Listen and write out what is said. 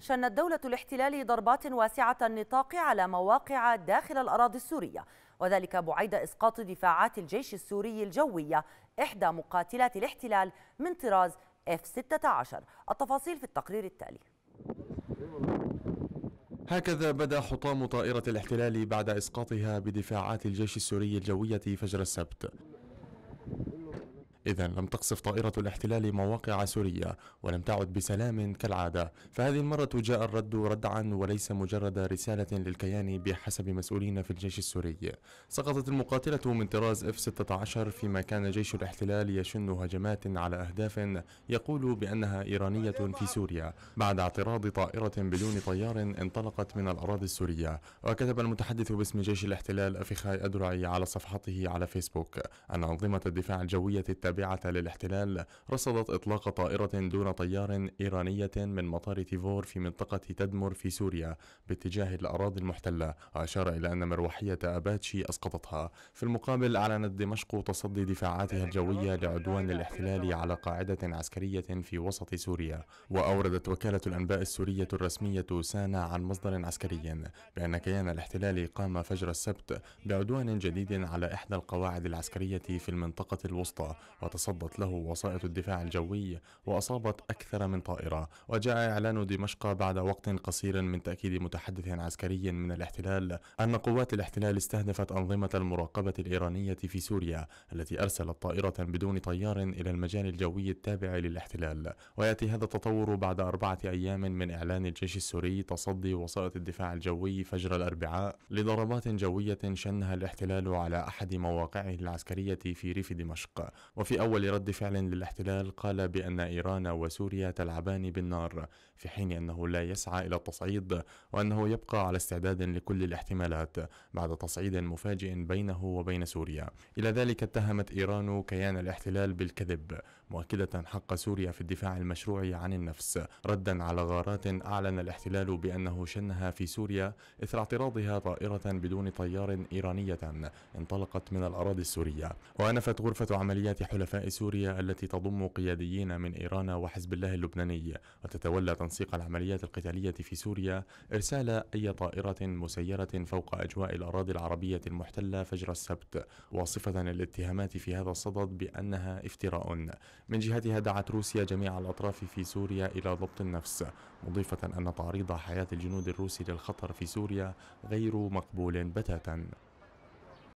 شنت دولة الاحتلال ضربات واسعة النطاق على مواقع داخل الأراضي السورية وذلك بعيد إسقاط دفاعات الجيش السوري الجوية إحدى مقاتلات الاحتلال من طراز F-16 التفاصيل في التقرير التالي هكذا بدا حطام طائرة الاحتلال بعد إسقاطها بدفاعات الجيش السوري الجوية فجر السبت إذا لم تقصف طائرة الاحتلال مواقع سوريا ولم تعد بسلام كالعادة فهذه المرة جاء الرد ردعا وليس مجرد رسالة للكيان بحسب مسؤولين في الجيش السوري سقطت المقاتلة من طراز F-16 فيما كان جيش الاحتلال يشن هجمات على أهداف يقول بأنها إيرانية في سوريا بعد اعتراض طائرة بدون طيار انطلقت من الأراضي السورية وكتب المتحدث باسم جيش الاحتلال أفيخاي أدرعي على صفحته على فيسبوك أن أنظمة الدفاع الجوية التابعة التابعة للاحتلال رصدت إطلاق طائرة دون طيار إيرانية من مطار تيفور في منطقة تدمر في سوريا باتجاه الأراضي المحتلة أشار إلى أن مروحية أباتشي أسقطتها في المقابل أعلنت دمشق تصدي دفاعاتها الجوية لعدوان الاحتلال على قاعدة عسكرية في وسط سوريا وأوردت وكالة الأنباء السورية الرسمية سانا عن مصدر عسكري بأن كيان الاحتلال قام فجر السبت بعدوان جديد على إحدى القواعد العسكرية في المنطقة الوسطى وتصدت له وسائط الدفاع الجوي وأصابت أكثر من طائرة وجاء إعلان دمشق بعد وقت قصير من تأكيد متحدث عسكري من الاحتلال أن قوات الاحتلال استهدفت أنظمة المراقبة الإيرانية في سوريا التي أرسلت طائرة بدون طيار إلى المجال الجوي التابع للاحتلال ويأتي هذا التطور بعد أربعة أيام من إعلان الجيش السوري تصدي وسائط الدفاع الجوي فجر الأربعاء لضربات جوية شنها الاحتلال على أحد مواقعه العسكرية في ريف دمشق وفي وفي أول رد فعل للاحتلال قال بأن إيران وسوريا تلعبان بالنار في حين أنه لا يسعى إلى التصعيد وأنه يبقى على استعداد لكل الاحتمالات بعد تصعيد مفاجئ بينه وبين سوريا إلى ذلك اتهمت إيران كيان الاحتلال بالكذب مؤكدة حق سوريا في الدفاع المشروع عن النفس ردا على غارات أعلن الاحتلال بأنه شنها في سوريا إثر اعتراضها طائرة بدون طيار إيرانية انطلقت من الأراضي السورية وأنفت غرفة عمليات حلفاء سوريا التي تضم قياديين من إيران وحزب الله اللبناني وتتولى تنسيق العمليات القتالية في سوريا إرسال أي طائرة مسيرة فوق أجواء الأراضي العربية المحتلة فجر السبت واصفة الاتهامات في هذا الصدد بأنها افتراء من جهتها دعت روسيا جميع الأطراف في سوريا إلى ضبط النفس مضيفة أن تعريض حياة الجنود الروسي للخطر في سوريا غير مقبول بتاتا